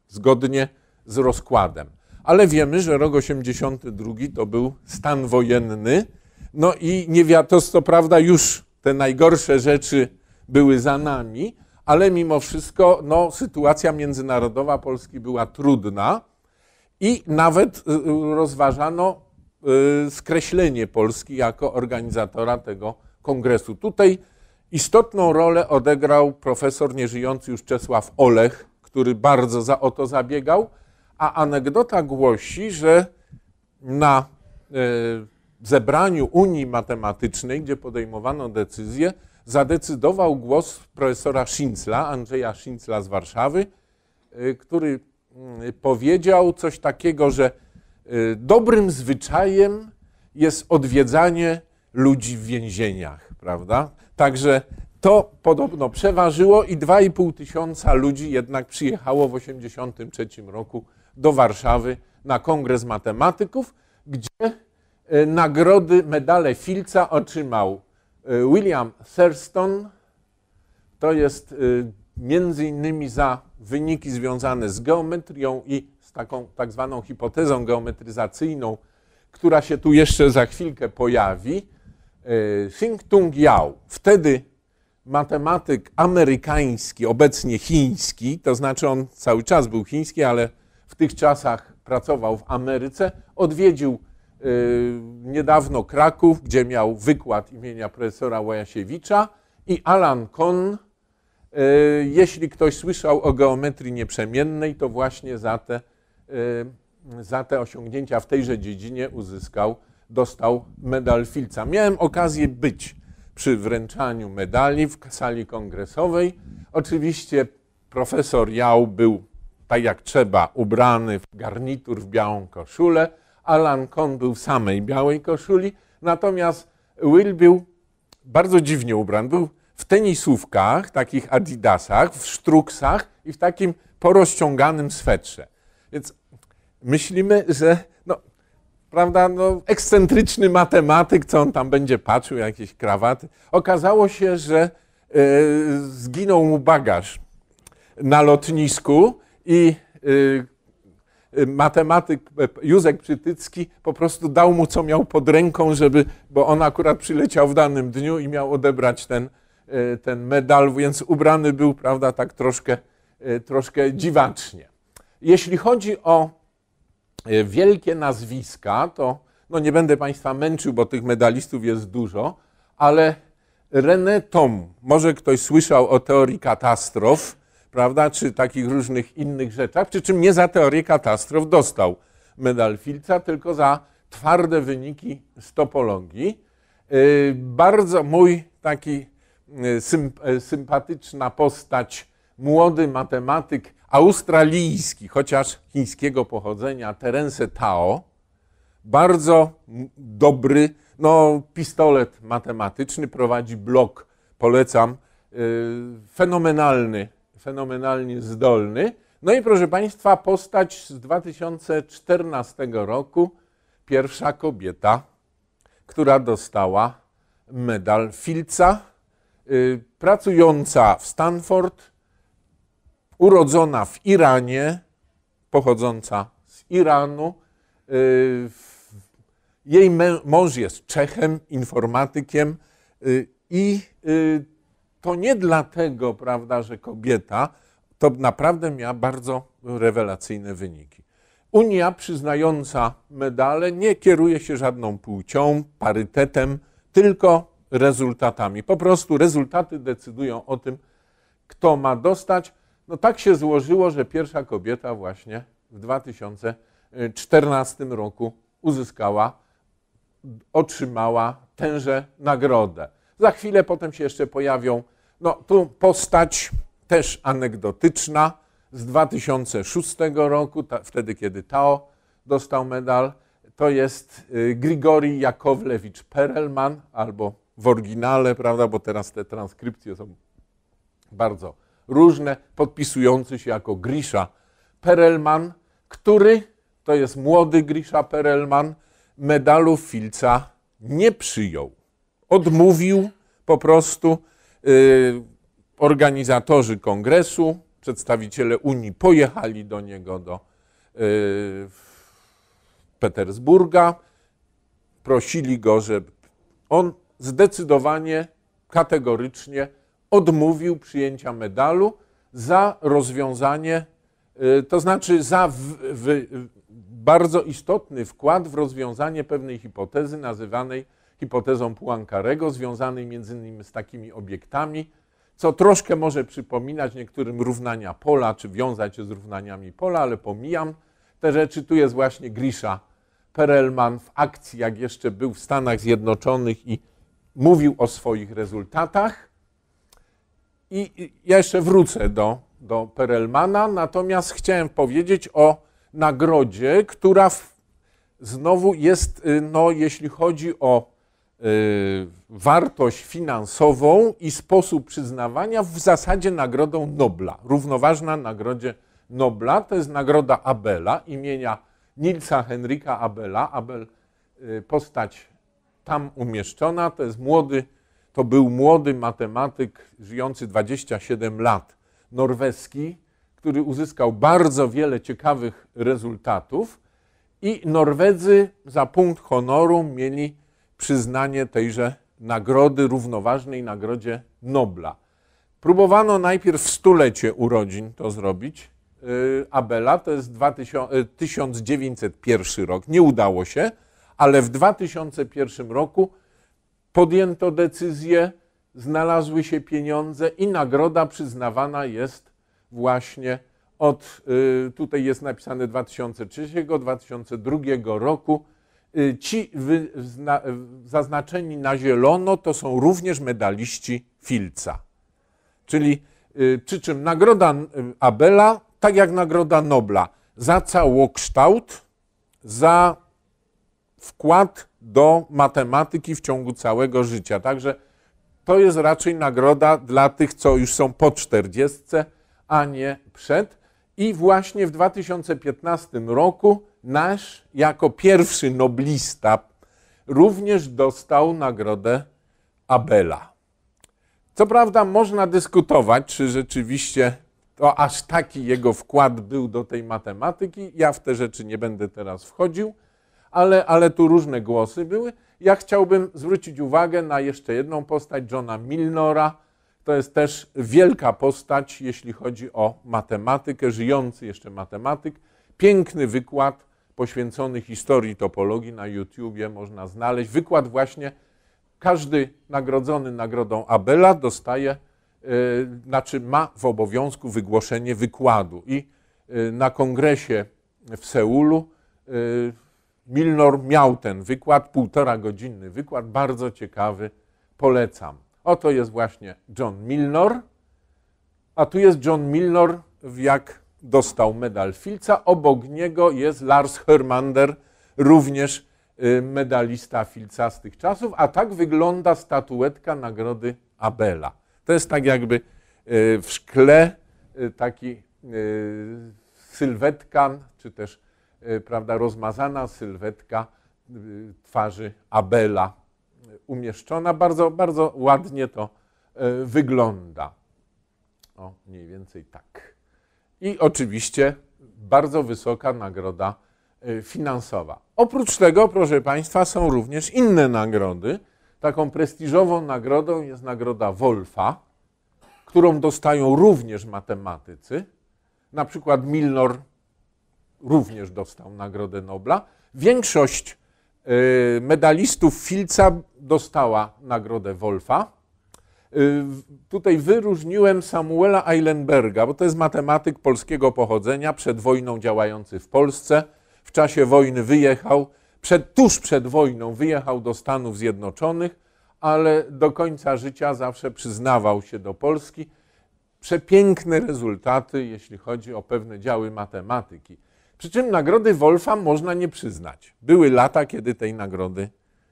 zgodnie z rozkładem. Ale wiemy, że rok 82 to był stan wojenny, no i nie to co prawda już te najgorsze rzeczy były za nami, ale mimo wszystko no, sytuacja międzynarodowa Polski była trudna i nawet y, y, rozważano y, skreślenie Polski jako organizatora tego kongresu. Tutaj Istotną rolę odegrał profesor nieżyjący już Czesław Olech, który bardzo za o to zabiegał, a anegdota głosi, że na e, zebraniu Unii Matematycznej, gdzie podejmowano decyzję, zadecydował głos profesora Szincla, Andrzeja Szincla z Warszawy, e, który mm, powiedział coś takiego, że e, dobrym zwyczajem jest odwiedzanie ludzi w więzieniach, prawda? Także to podobno przeważyło i 2,5 tysiąca ludzi jednak przyjechało w 1983 roku do Warszawy na Kongres Matematyków, gdzie e, nagrody, medale Filca otrzymał e, William Thurston, to jest e, między innymi za wyniki związane z geometrią i z taką tak zwaną hipotezą geometryzacyjną, która się tu jeszcze za chwilkę pojawi. Sing e, Tung Yao, wtedy matematyk amerykański, obecnie chiński, to znaczy on cały czas był chiński, ale w tych czasach pracował w Ameryce, odwiedził e, niedawno Kraków, gdzie miał wykład imienia profesora Łajasiewicza i Alan Kohn, e, jeśli ktoś słyszał o geometrii nieprzemiennej, to właśnie za te, za te osiągnięcia w tejże dziedzinie uzyskał dostał medal Filca. Miałem okazję być przy wręczaniu medali w sali kongresowej. Oczywiście profesor Jał był tak jak trzeba ubrany w garnitur, w białą koszulę. Alan Kohn był w samej białej koszuli, natomiast Will był bardzo dziwnie ubrany. Był w tenisówkach, takich adidasach, w sztruksach i w takim porozciąganym swetrze. Więc myślimy, że prawda, no, ekscentryczny matematyk, co on tam będzie patrzył, jakieś krawaty. Okazało się, że y, zginął mu bagaż na lotnisku i y, matematyk Józek Przytycki po prostu dał mu, co miał pod ręką, żeby, bo on akurat przyleciał w danym dniu i miał odebrać ten, ten medal, więc ubrany był, prawda, tak troszkę, troszkę dziwacznie. Jeśli chodzi o Y, wielkie nazwiska, to no nie będę Państwa męczył, bo tych medalistów jest dużo, ale René Tom, może ktoś słyszał o teorii katastrof, prawda, czy takich różnych innych rzeczach, przy czym nie za teorię katastrof dostał medal Filca, tylko za twarde wyniki stopologii. Y, bardzo mój taki y, sympatyczna postać, młody matematyk, australijski, chociaż chińskiego pochodzenia, Terence Tao, bardzo dobry, no, pistolet matematyczny, prowadzi blok, polecam, y, fenomenalny, fenomenalnie zdolny. No i proszę Państwa, postać z 2014 roku, pierwsza kobieta, która dostała medal Filca, y, pracująca w Stanford, urodzona w Iranie, pochodząca z Iranu. Y, jej mąż jest Czechem, informatykiem y, i y, to nie dlatego, prawda, że kobieta, to naprawdę miała bardzo rewelacyjne wyniki. Unia przyznająca medale nie kieruje się żadną płcią, parytetem, tylko rezultatami. Po prostu rezultaty decydują o tym, kto ma dostać. No tak się złożyło, że pierwsza kobieta właśnie w 2014 roku uzyskała, otrzymała tęże nagrodę. Za chwilę potem się jeszcze pojawią, no tu postać też anegdotyczna z 2006 roku, ta, wtedy kiedy Tao dostał medal, to jest y, Grigori Jakowlewicz Perelman, albo w oryginale, prawda, bo teraz te transkrypcje są bardzo różne, podpisujący się jako Grisza Perelman, który, to jest młody Grisza Perelman, medalu Filca nie przyjął. Odmówił po prostu yy, organizatorzy kongresu, przedstawiciele Unii pojechali do niego do yy, Petersburga, prosili go, żeby on zdecydowanie, kategorycznie odmówił przyjęcia medalu za rozwiązanie, y, to znaczy za w, w, bardzo istotny wkład w rozwiązanie pewnej hipotezy nazywanej hipotezą Poincarego, związanej między innymi z takimi obiektami, co troszkę może przypominać niektórym równania pola, czy wiązać się z równaniami pola, ale pomijam te rzeczy. Tu jest właśnie Grisza Perelman w akcji, jak jeszcze był w Stanach Zjednoczonych i mówił o swoich rezultatach. I, ja jeszcze wrócę do, do Perelmana, natomiast chciałem powiedzieć o nagrodzie, która w, znowu jest, y, no, jeśli chodzi o y, wartość finansową i sposób przyznawania, w zasadzie nagrodą Nobla, równoważna nagrodzie Nobla. To jest nagroda Abela imienia Nilsa Henryka Abela. Abel, y, postać tam umieszczona, to jest młody to był młody matematyk żyjący 27 lat, norweski, który uzyskał bardzo wiele ciekawych rezultatów i Norwedzy za punkt honoru mieli przyznanie tejże nagrody równoważnej Nagrodzie Nobla. Próbowano najpierw w stulecie urodzin to zrobić. Yy, Abela to jest 2000, 1901 yy, rok. Nie udało się, ale w 2001 roku podjęto decyzję, znalazły się pieniądze i nagroda przyznawana jest właśnie od, y, tutaj jest napisane 2003-2002 roku. Y, ci y, zaznaczeni na zielono to są również medaliści Filca. Czyli przy czym nagroda Abela, tak jak nagroda Nobla, za całokształt, za wkład do matematyki w ciągu całego życia. Także to jest raczej nagroda dla tych, co już są po 40, a nie przed. I właśnie w 2015 roku nasz jako pierwszy noblista również dostał nagrodę Abela. Co prawda można dyskutować, czy rzeczywiście to aż taki jego wkład był do tej matematyki. Ja w te rzeczy nie będę teraz wchodził ale, ale tu różne głosy były. Ja chciałbym zwrócić uwagę na jeszcze jedną postać, Johna Milnora. To jest też wielka postać, jeśli chodzi o matematykę, żyjący jeszcze matematyk. Piękny wykład poświęcony historii topologii na YouTubie można znaleźć. Wykład właśnie każdy nagrodzony nagrodą Abela dostaje, yy, znaczy ma w obowiązku wygłoszenie wykładu. I yy, na kongresie w Seulu yy, Milnor miał ten wykład, półtora godzinny wykład, bardzo ciekawy, polecam. Oto jest właśnie John Milnor, a tu jest John Milnor, jak dostał medal Filca. Obok niego jest Lars Hermander, również y, medalista Filca z tych czasów, a tak wygląda statuetka nagrody Abela. To jest tak jakby y, w szkle y, taki sylwetka, czy też Y, prawda, rozmazana sylwetka y, twarzy Abela y, umieszczona. Bardzo, bardzo ładnie to wygląda. O, mniej więcej tak. I oczywiście bardzo wysoka nagroda finansowa. Oprócz tego, proszę Państwa, są również inne nagrody. Taką prestiżową nagrodą jest nagroda Wolfa, którą dostają również matematycy. Na przykład Milnor również dostał Nagrodę Nobla. Większość y, medalistów Filca dostała Nagrodę Wolfa. Y, tutaj wyróżniłem Samuela Eilenberga, bo to jest matematyk polskiego pochodzenia, przed wojną działający w Polsce. W czasie wojny wyjechał, przed, tuż przed wojną wyjechał do Stanów Zjednoczonych, ale do końca życia zawsze przyznawał się do Polski. Przepiękne rezultaty, jeśli chodzi o pewne działy matematyki. Przy czym nagrody Wolfa można nie przyznać. Były lata, kiedy tej nagrody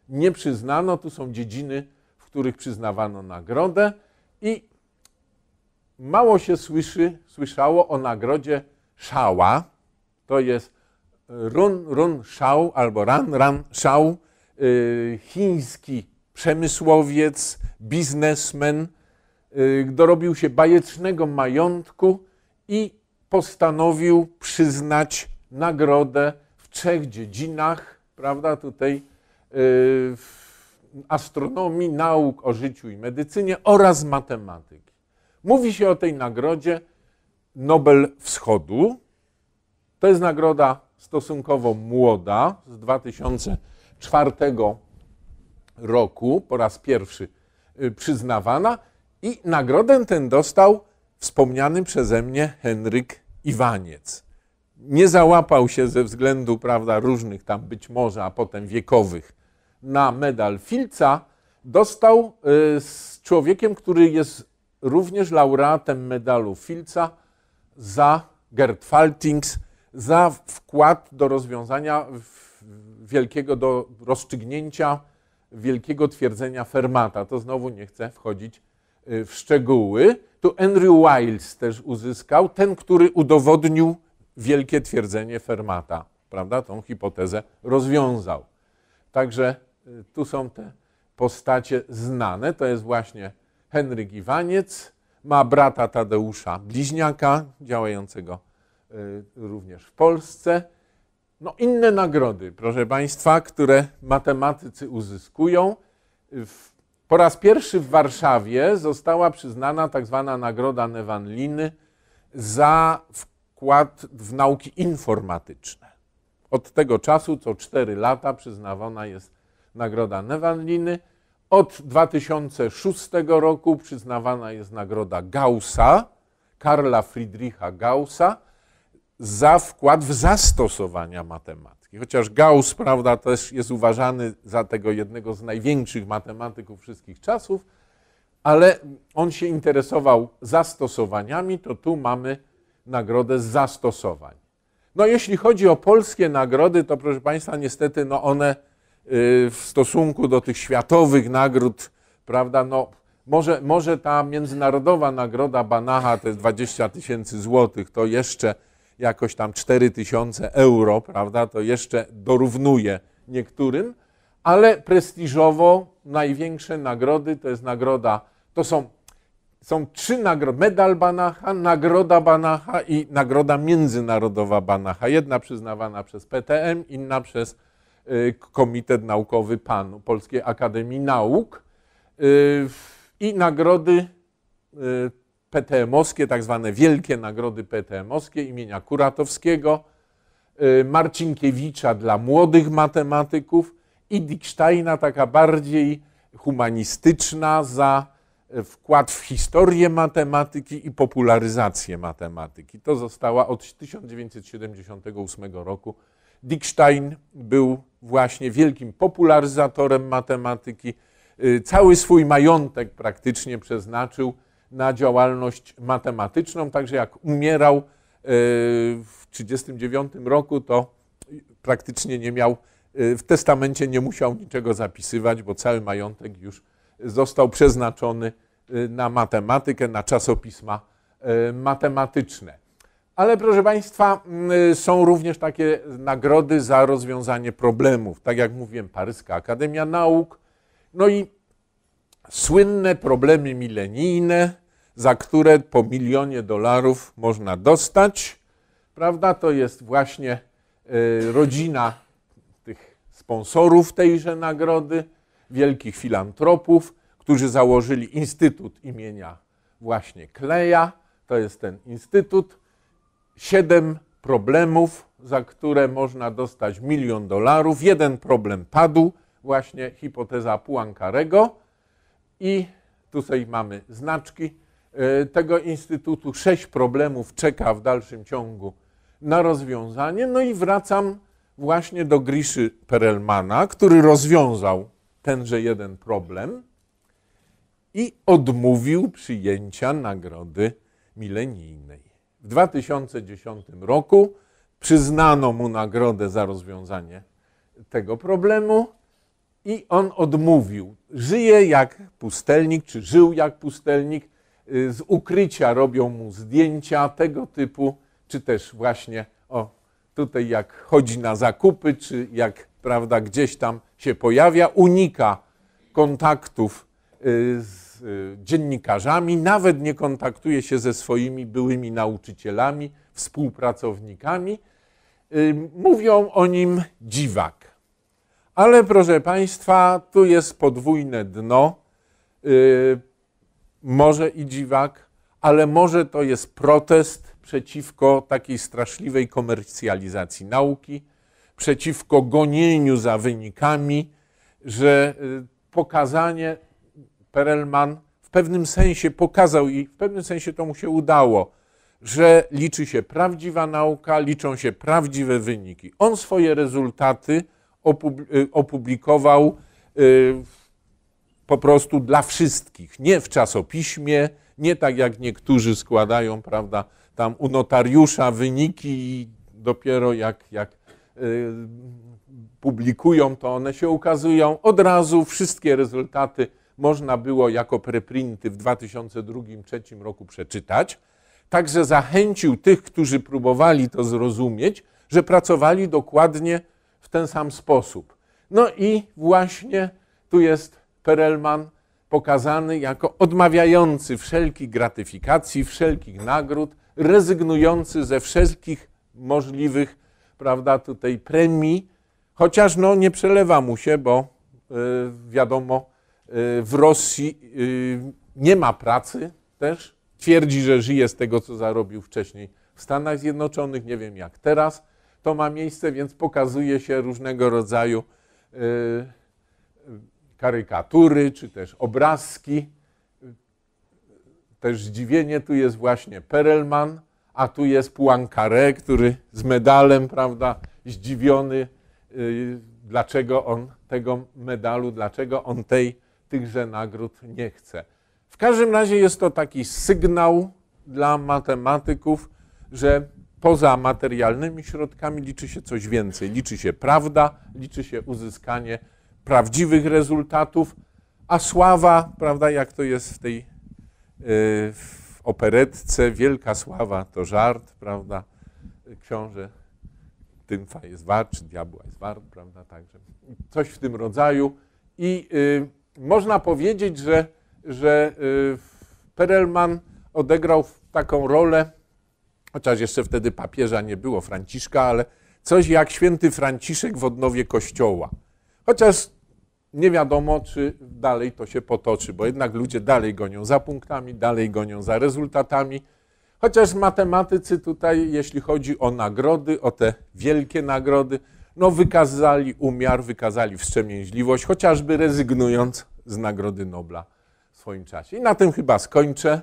nie przyznano. Tu są dziedziny, w których przyznawano nagrodę i mało się słyszy, słyszało o nagrodzie Szała. To jest Run Run Szał albo Ran Ran Szał, yy, chiński przemysłowiec, biznesmen. Y, dorobił się bajecznego majątku i postanowił przyznać nagrodę w trzech dziedzinach, prawda, tutaj y, w astronomii, nauk o życiu i medycynie oraz matematyki. Mówi się o tej nagrodzie Nobel Wschodu. To jest nagroda stosunkowo młoda, z 2004 roku, po raz pierwszy y, przyznawana. I nagrodę tę dostał wspomniany przeze mnie Henryk Iwaniec nie załapał się ze względu prawda, różnych tam być może, a potem wiekowych, na medal Filca, dostał y, z człowiekiem, który jest również laureatem medalu Filca za Gerd Faltings, za wkład do rozwiązania wielkiego, do rozstrzygnięcia wielkiego twierdzenia Fermata. To znowu nie chcę wchodzić y, w szczegóły. Tu Henry Wiles też uzyskał, ten, który udowodnił, wielkie twierdzenie Fermata, prawda, tą hipotezę rozwiązał. Także y, tu są te postacie znane. To jest właśnie Henryk Iwaniec, ma brata Tadeusza Bliźniaka, działającego y, również w Polsce. No inne nagrody, proszę Państwa, które matematycy uzyskują. Po raz pierwszy w Warszawie została przyznana tak zwana nagroda Newanliny za wkład w nauki informatyczne. Od tego czasu co 4 lata przyznawana jest Nagroda Newalliny. Od 2006 roku przyznawana jest Nagroda Gaussa, Karla Friedricha Gaussa, za wkład w zastosowania matematyki. Chociaż Gauss, prawda, też jest uważany za tego jednego z największych matematyków wszystkich czasów, ale on się interesował zastosowaniami, to tu mamy nagrodę z zastosowań. No jeśli chodzi o polskie nagrody, to proszę Państwa, niestety no one y, w stosunku do tych światowych nagród, prawda, no może, może ta międzynarodowa nagroda Banacha, te 20 tysięcy złotych, to jeszcze jakoś tam 4 tysiące euro, prawda, to jeszcze dorównuje niektórym, ale prestiżowo największe nagrody to jest nagroda, to są są trzy nagrody. Medal Banacha, Nagroda Banacha i Nagroda Międzynarodowa Banacha. Jedna przyznawana przez PTM, inna przez y, Komitet Naukowy Panu Polskiej Akademii Nauk y, i nagrody y, PTM-owskie, tak zwane wielkie nagrody PTM-owskie imienia Kuratowskiego, Marcinkiewicza dla młodych matematyków i Dicksteina, taka bardziej humanistyczna za wkład w historię matematyki i popularyzację matematyki. To została od 1978 roku. Dickstein był właśnie wielkim popularyzatorem matematyki. Y, cały swój majątek praktycznie przeznaczył na działalność matematyczną, także jak umierał y, w 1939 roku, to praktycznie nie miał, y, w testamencie nie musiał niczego zapisywać, bo cały majątek już został przeznaczony y, na matematykę, na czasopisma y, matematyczne. Ale proszę Państwa, mm, y, są również takie nagrody za rozwiązanie problemów. Tak jak mówiłem, Paryska Akademia Nauk. No i słynne problemy milenijne, za które po milionie dolarów można dostać. Prawda? To jest właśnie rodzina tych sponsorów tejże nagrody wielkich filantropów, którzy założyli Instytut imienia właśnie Kleja. To jest ten instytut. Siedem problemów, za które można dostać milion dolarów. Jeden problem padł, właśnie hipoteza Puankarego. I tutaj mamy znaczki e, tego instytutu. Sześć problemów czeka w dalszym ciągu na rozwiązanie. No i wracam właśnie do Griszy Perelmana, który rozwiązał tenże jeden problem i odmówił przyjęcia nagrody milenijnej. W 2010 roku przyznano mu nagrodę za rozwiązanie tego problemu i on odmówił. Żyje jak pustelnik, czy żył jak pustelnik. Y, z ukrycia robią mu zdjęcia tego typu, czy też właśnie o tutaj jak chodzi na zakupy, czy jak prawda gdzieś tam się pojawia, unika kontaktów y, z y, dziennikarzami, nawet nie kontaktuje się ze swoimi byłymi nauczycielami, współpracownikami. Y, mówią o nim dziwak. Ale proszę Państwa, tu jest podwójne dno. Może i dziwak, ale może to jest protest przeciwko takiej straszliwej komercjalizacji nauki przeciwko gonieniu za wynikami, że y, pokazanie Perelman w pewnym sensie pokazał i w pewnym sensie to mu się udało, że liczy się prawdziwa nauka, liczą się prawdziwe wyniki. On swoje rezultaty y, opublikował y, po prostu dla wszystkich, nie w czasopiśmie, nie tak jak niektórzy składają, prawda, tam u notariusza wyniki i dopiero jak, jak Y, publikują, to one się ukazują. Od razu wszystkie rezultaty można było jako preprinty w 2002-2003 roku przeczytać. Także zachęcił tych, którzy próbowali to zrozumieć, że pracowali dokładnie w ten sam sposób. No i właśnie tu jest Perelman pokazany jako odmawiający wszelkich gratyfikacji, wszelkich nagród, rezygnujący ze wszelkich możliwych prawda, tutaj premii, chociaż no, nie przelewa mu się, bo y, wiadomo, y, w Rosji y, nie ma pracy też. Twierdzi, że żyje z tego, co zarobił wcześniej w Stanach Zjednoczonych, nie wiem jak teraz to ma miejsce, więc pokazuje się różnego rodzaju karykatury czy też obrazki. Też zdziwienie tu jest właśnie Perelman, a tu jest Poincaré, który z medalem, prawda, zdziwiony, y, dlaczego on tego medalu, dlaczego on tej, tychże nagród nie chce. W każdym razie jest to taki sygnał dla matematyków, że poza materialnymi środkami liczy się coś więcej. Liczy się prawda, liczy się uzyskanie prawdziwych rezultatów, a sława, prawda, jak to jest w tej, y, w operetce Wielka Sława to żart, prawda? Książę Tymfa jest wart, czy diabła jest wart, prawda? Także coś w tym rodzaju. I y, można powiedzieć, że, że y, Perelman odegrał taką rolę, chociaż jeszcze wtedy papieża nie było, Franciszka, ale coś jak święty Franciszek w odnowie Kościoła. Chociaż nie wiadomo, czy dalej to się potoczy, bo jednak ludzie dalej gonią za punktami, dalej gonią za rezultatami. Chociaż matematycy tutaj, jeśli chodzi o nagrody, o te wielkie nagrody, no wykazali umiar, wykazali wstrzemięźliwość, chociażby rezygnując z Nagrody Nobla w swoim czasie. I na tym chyba skończę.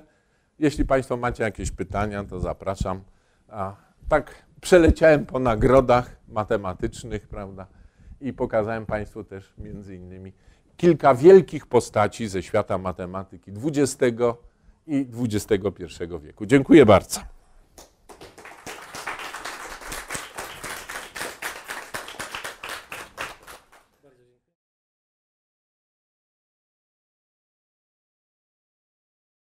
Jeśli Państwo macie jakieś pytania, to zapraszam. A, tak przeleciałem po nagrodach matematycznych, prawda? i pokazałem Państwu też między innymi kilka wielkich postaci ze świata matematyki XX i XXI wieku. Dziękuję bardzo.